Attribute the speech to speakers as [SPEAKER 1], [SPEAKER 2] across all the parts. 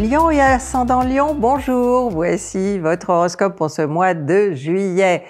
[SPEAKER 1] Lion et ascendant Lyon, bonjour, voici votre horoscope pour ce mois de juillet.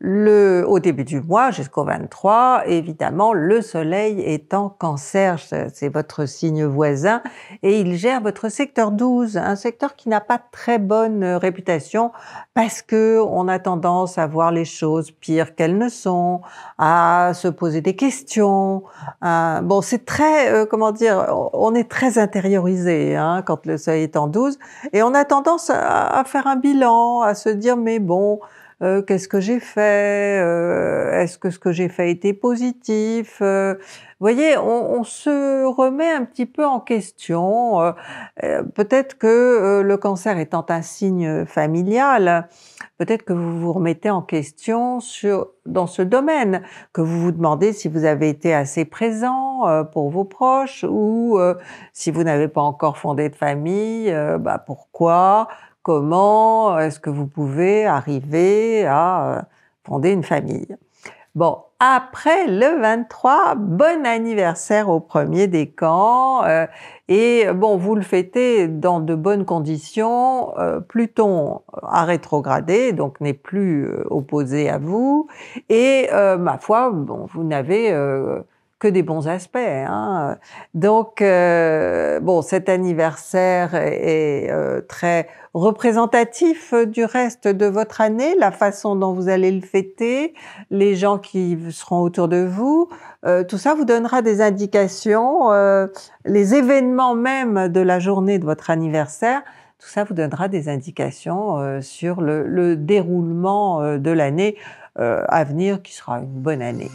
[SPEAKER 1] Le, au début du mois jusqu'au 23, évidemment, le Soleil est en cancer, c'est votre signe voisin, et il gère votre secteur 12, un secteur qui n'a pas très bonne euh, réputation parce que on a tendance à voir les choses pires qu'elles ne sont, à se poser des questions. bon, c'est très, euh, comment dire, on est très intériorisé hein, quand le Soleil est en 12, et on a tendance à faire un bilan, à se dire mais bon, euh, qu'est-ce que j'ai fait, euh, est-ce que ce que j'ai fait était positif, euh, voyez, on, se remet un petit peu en question. Euh, euh, peut-être que euh, le cancer étant un signe familial, peut-être que vous vous remettez en question dans ce domaine, que vous vous demandez si vous avez été assez présent pour vos proches ou si vous n'avez pas encore fondé de famille, bah, pourquoi, comment est-ce que vous pouvez arriver à fonder une famille. Bon, après le 23, bon anniversaire au premier des camps. Euh, et bon, vous le fêtez dans de bonnes conditions. Euh, Pluton a rétrogradé, donc n'est plus euh, opposé à vous. Et ma foi, bon, vous n'avez que des bons aspects. Hein. Donc, euh, bon, cet anniversaire est, euh, très représentatif euh, du reste de votre année, la façon dont vous allez le fêter, les gens qui seront autour de vous, tout ça vous donnera des indications, les événements même de la journée de votre anniversaire. Tout ça vous donnera des indications sur le déroulement de l'année à venir qui sera une bonne année.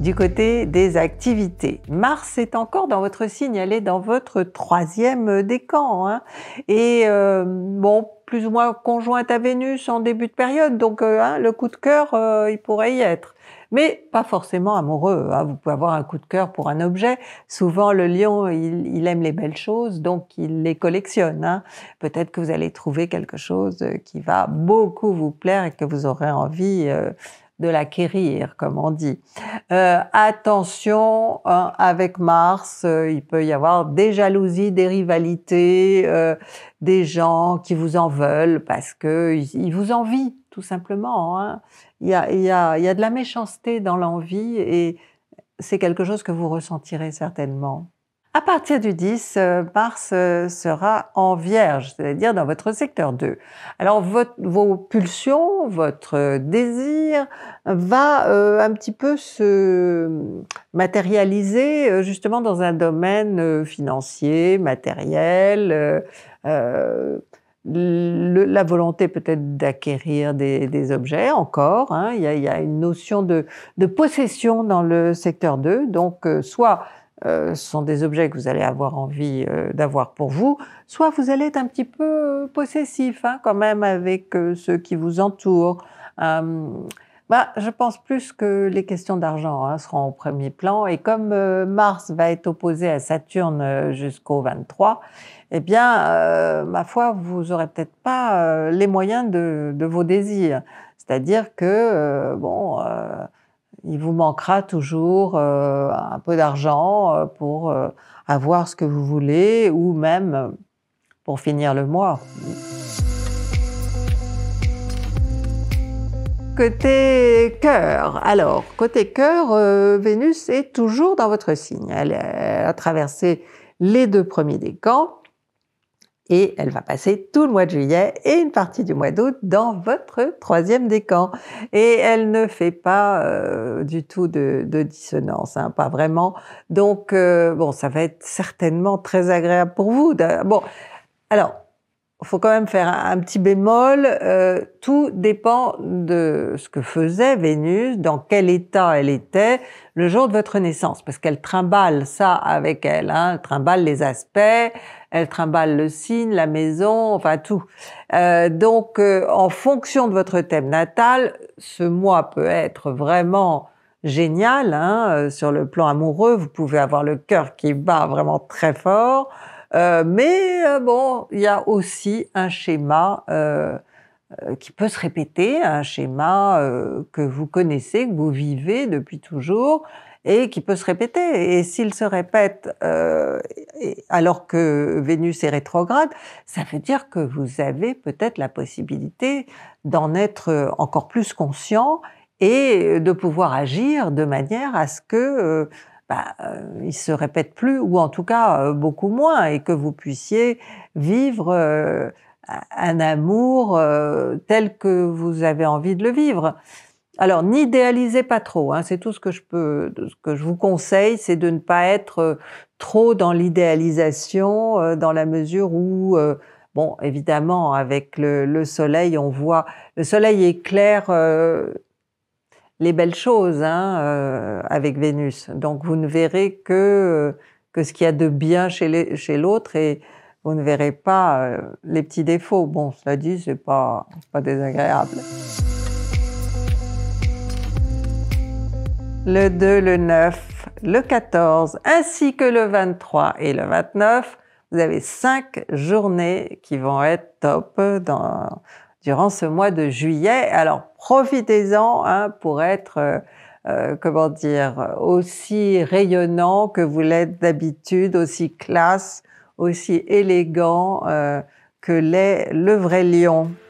[SPEAKER 1] Du côté des activités, Mars est encore dans votre signe, elle est dans votre troisième décan. Hein. Et euh, bon, plus ou moins conjointe à Vénus en début de période, donc euh, hein, le coup de cœur, euh, il pourrait y être. Mais pas forcément amoureux. Hein. Vous pouvez avoir un coup de cœur pour un objet. Souvent, le lion, il, aime les belles choses, donc il les collectionne. Hein. Peut-être que vous allez trouver quelque chose qui va beaucoup vous plaire et que vous aurez envie de l'acquérir, comme on dit. Euh, attention, hein, avec Mars, euh, il peut y avoir des jalousies, des rivalités, euh, des gens qui vous en veulent parce qu'ils vous envient, tout simplement. Hein. y a, y a, il y a de la méchanceté dans l'envie et c'est quelque chose que vous ressentirez certainement. À partir du 10, euh, Mars euh, sera en vierge, c'est-à-dire dans votre secteur 2. Alors vos pulsions, votre désir va euh, un petit peu se matérialiser justement dans un domaine financier, matériel, la volonté peut-être d'acquérir des, objets encore. Hein. Il, y a, une notion de, possession dans le secteur 2, donc soit euh, sont des objets que vous allez avoir envie euh, d'avoir pour vous, soit vous allez être un petit peu euh, possessif hein, quand même avec euh, ceux qui vous entourent. Bah, je pense plus que les questions d'argent hein, seront au premier plan. Et comme Mars va être opposé à Saturne jusqu'au 23, eh bien, ma foi, vous aurez peut-être pas les moyens de vos désirs. C'est-à-dire que, bon il vous manquera toujours euh, un peu d'argent euh, pour euh, avoir ce que vous voulez ou même pour finir le mois. Côté cœur, alors, côté cœur, Vénus est toujours dans votre signe. Elle, a traversé les deux premiers décans et elle va passer tout le mois de juillet et une partie du mois d'août dans votre troisième décan. Et elle ne fait pas euh, du tout de, dissonance, hein, pas vraiment. Donc, euh, bon, ça va être certainement très agréable pour vous. Bon, alors, faut quand même faire un, petit bémol. Euh, tout dépend de ce que faisait Vénus, dans quel état elle était le jour de votre naissance, parce qu'elle trimballe ça avec elle, hein, elle trimballe les aspects, elle trimballe le signe, la maison, enfin tout. Euh, donc, euh, en fonction de votre thème natal, ce mois peut être vraiment génial hein, euh, sur le plan amoureux. Vous pouvez avoir le cœur qui bat vraiment très fort, mais bon, il y a aussi un schéma qui peut se répéter, un schéma que vous connaissez, que vous vivez depuis toujours et qui peut se répéter. Et s'il se répète euh, alors que Vénus est rétrograde, ça veut dire que vous avez peut-être la possibilité d'en être encore plus conscient et de pouvoir agir de manière à ce que euh, bah, euh, il se répète plus ou en tout cas beaucoup moins et que vous puissiez vivre un amour tel que vous avez envie de le vivre. Alors, n'idéalisez pas trop. Hein. c'est tout ce que je peux, que je vous conseille, c'est de ne pas être euh, trop dans l'idéalisation, euh, dans la mesure où, euh, bon, évidemment, avec le, soleil, on voit le soleil éclaire les belles choses hein, avec Vénus. Donc, vous ne verrez que ce qu'il y a de bien chez l'autre et vous ne verrez pas les petits défauts. Bon, cela dit, c'est pas pas désagréable. le 2, le 9, le 14, ainsi que le 23 et le 29, vous avez cinq journées qui vont être top dans, durant ce mois de juillet. Alors profitez-en hein, pour être, euh, euh, comment dire, aussi rayonnant que vous l'êtes d'habitude, aussi classe, aussi élégant euh, que l'est le vrai lion.